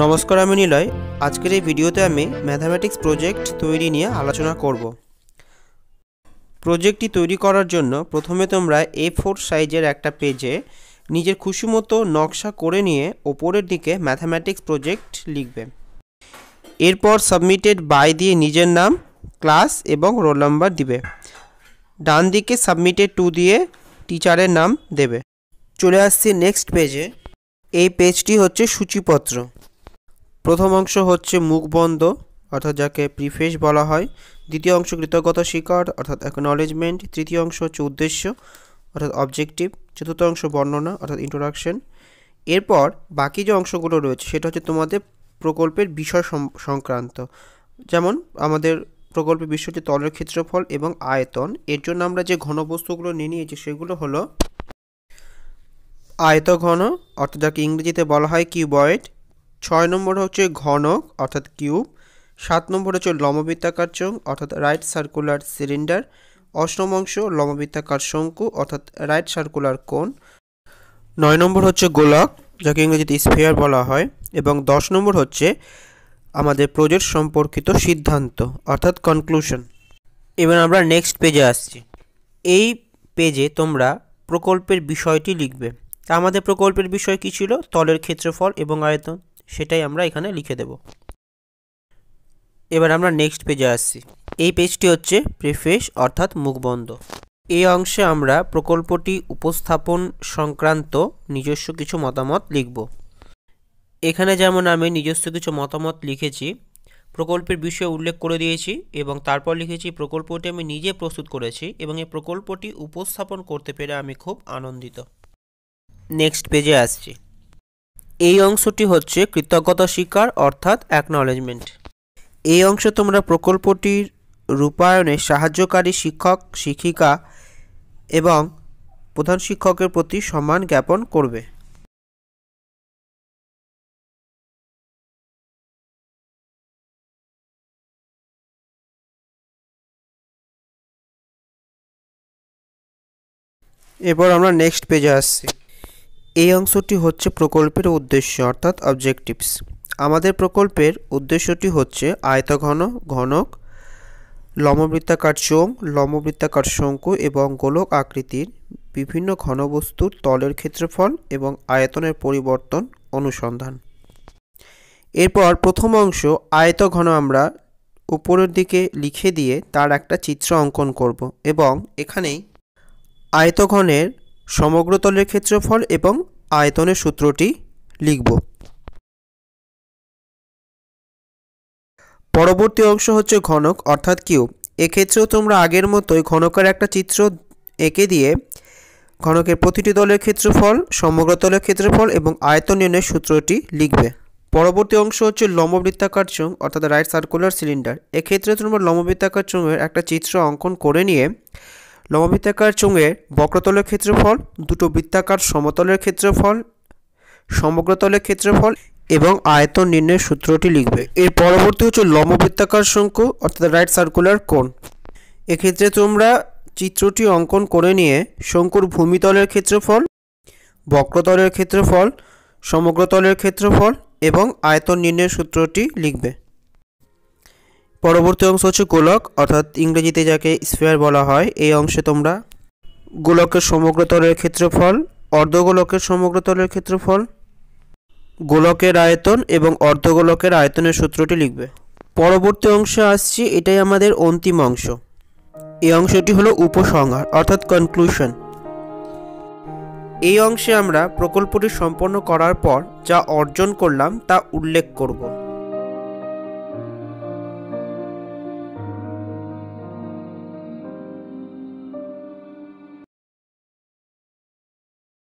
নমস্কার আমি নিলয় আজকের এই ভিডিওতে আমি ম্যাথামেটিক্স প্রজেক্ট তৈরি নিয়ে আলোচনা করব প্রজেক্টটি তৈরি করার জন্য প্রথমে তোমরা এ ফোর সাইজের একটা পেজে নিজের খুশি মতো নকশা করে নিয়ে ওপরের দিকে ম্যাথামেটিক্স প্রজেক্ট লিখবে এরপর সাবমিটেড বাই দিয়ে নিজের নাম ক্লাস এবং রোল নাম্বার দিবে ডান দিকে সাবমিটেড টু দিয়ে টিচারের নাম দেবে চলে আসছি নেক্সট পেজে এই পেজটি হচ্ছে সূচিপত্র প্রথম অংশ হচ্ছে মুখবন্ধ অর্থাৎ যাকে প্রিফেস বলা হয় দ্বিতীয় অংশ কৃতজ্ঞতা শিকার অর্থাৎ অ্যাকনলেজমেন্ট তৃতীয় অংশ হচ্ছে উদ্দেশ্য অর্থাৎ অবজেক্টিভ চতুর্থ অংশ বর্ণনা অর্থাৎ ইন্ট্রোডাকশন এরপর বাকি যে অংশগুলো রয়েছে সেটা হচ্ছে তোমাদের প্রকল্পের বিষয় সংক্রান্ত যেমন আমাদের প্রকল্পের বিষয়টি তলের ক্ষেত্রফল এবং আয়তন এর জন্য আমরা যে ঘনবস্তুগুলো নিয়ে নিয়েছি সেগুলো হলো আয়তঘন অর্থাৎ যাকে ইংরেজিতে বলা হয় কিউবয়েড ছয় নম্বর হচ্ছে ঘনক অর্থাৎ কিউব সাত নম্বর হচ্ছে লম্ববৃত্তাকার চোঙ অর্থাৎ রাইট সার্কুলার সিলিন্ডার অষ্টম অংশ লম্ববৃত্তাকার শঙ্কু অর্থাৎ রাইট সার্কুলার কোণ নয় নম্বর হচ্ছে গোলক যাকে ইংরেজিতে স্পেয়ার বলা হয় এবং দশ নম্বর হচ্ছে আমাদের প্রজেক্ট সম্পর্কিত সিদ্ধান্ত অর্থাৎ কনক্লুশন এবার আমরা নেক্সট পেজে আসছি এই পেজে তোমরা প্রকল্পের বিষয়টি লিখবে তা আমাদের প্রকল্পের বিষয় কী ছিল তলের ক্ষেত্রফল এবং আয়তন সেটাই আমরা এখানে লিখে দেব এবার আমরা নেক্সট পেজে আসছি এই পেজটি হচ্ছে প্রিফেস অর্থাৎ মুখবন্ধ এই অংশে আমরা প্রকল্পটি উপস্থাপন সংক্রান্ত নিজস্ব কিছু মতামত লিখব এখানে যেমন আমি নিজস্ব কিছু মতামত লিখেছি প্রকল্পের বিষয়ে উল্লেখ করে দিয়েছি এবং তারপর লিখেছি প্রকল্পটি আমি নিজে প্রস্তুত করেছি এবং এই প্রকল্পটি উপস্থাপন করতে পেরে আমি খুব আনন্দিত নেক্সট পেজে আসছি এই অংশটি হচ্ছে কৃতজ্ঞতা স্বীকার অর্থাৎ অ্যাকনলেজমেন্ট এই অংশ তোমরা প্রকল্পটির রূপায়ণে সাহায্যকারী শিক্ষক শিক্ষিকা এবং প্রধান শিক্ষকের প্রতি সম্মান জ্ঞাপন করবে এরপর আমরা নেক্সট পেজে আসছি এই অংশটি হচ্ছে প্রকল্পের উদ্দেশ্য অর্থাৎ অবজেক্টিভস আমাদের প্রকল্পের উদ্দেশ্যটি হচ্ছে আয়তঘন ঘনক লম্ববৃত্তাকার চোঙ লম্ববৃত্তাকার শঙ্কু এবং গোলক আকৃতির বিভিন্ন ঘনবস্তুর তলের ক্ষেত্রফল এবং আয়তনের পরিবর্তন অনুসন্ধান এরপর প্রথম অংশ আয়তঘন আমরা উপরের দিকে লিখে দিয়ে তার একটা চিত্র অঙ্কন করব এবং এখানেই আয়তঘনের সমগ্র তলের ক্ষেত্রফল এবং আয়তনের সূত্রটি লিখব পরবর্তী অংশ হচ্ছে ঘনক অর্থাৎ কিউব এক্ষেত্রেও তোমরা আগের মতোই ঘনকের একটা চিত্র এঁকে দিয়ে ঘনকের প্রতিটি দলের ক্ষেত্রফল সমগ্র তলের ক্ষেত্রফল এবং আয়তন নির্ণয়ের সূত্রটি লিখবে পরবর্তী অংশ হচ্ছে লম্ববৃত্তাকার চুং অর্থাৎ রাইট সার্কুলার সিলিন্ডার এক্ষেত্রে তোমরা লম্ববৃত্তাকার চুঙের একটা চিত্র অঙ্কন করে নিয়ে লম্বিতাকার চুঙের বক্রতলের ক্ষেত্রফল দুটো বৃত্তাকার সমতলের ক্ষেত্রফল সমগ্রতলের ক্ষেত্রফল এবং আয়তন নির্ণয়ের সূত্রটি লিখবে এর পরবর্তী হচ্ছে লম্ববৃত্তাকার শঙ্কু অর্থাৎ রাইট সার্কুলার কোণ এক্ষেত্রে তোমরা চিত্রটি অঙ্কন করে নিয়ে শঙ্কুর ভূমিতলের ক্ষেত্রফল বক্রতলের ক্ষেত্রফল সমগ্রতলের ক্ষেত্রফল এবং আয়তন নির্ণয়ের সূত্রটি লিখবে পরবর্তী অংশ হচ্ছে গোলক অর্থাৎ ইংরেজিতে যাকে স্পেয়ার বলা হয় এই অংশে তোমরা গোলকের সমগ্র তলের ক্ষেত্রফল অর্ধগোলকের সমগ্র তলের ক্ষেত্রফল গোলকের আয়তন এবং অর্ধগোলকের আয়তনের সূত্রটি লিখবে পরবর্তী অংশে আসছি এটাই আমাদের অন্তিম অংশ এই অংশটি হলো উপসংহার অর্থাৎ কনক্লুশন এই অংশে আমরা প্রকল্পটি সম্পন্ন করার পর যা অর্জন করলাম তা উল্লেখ করব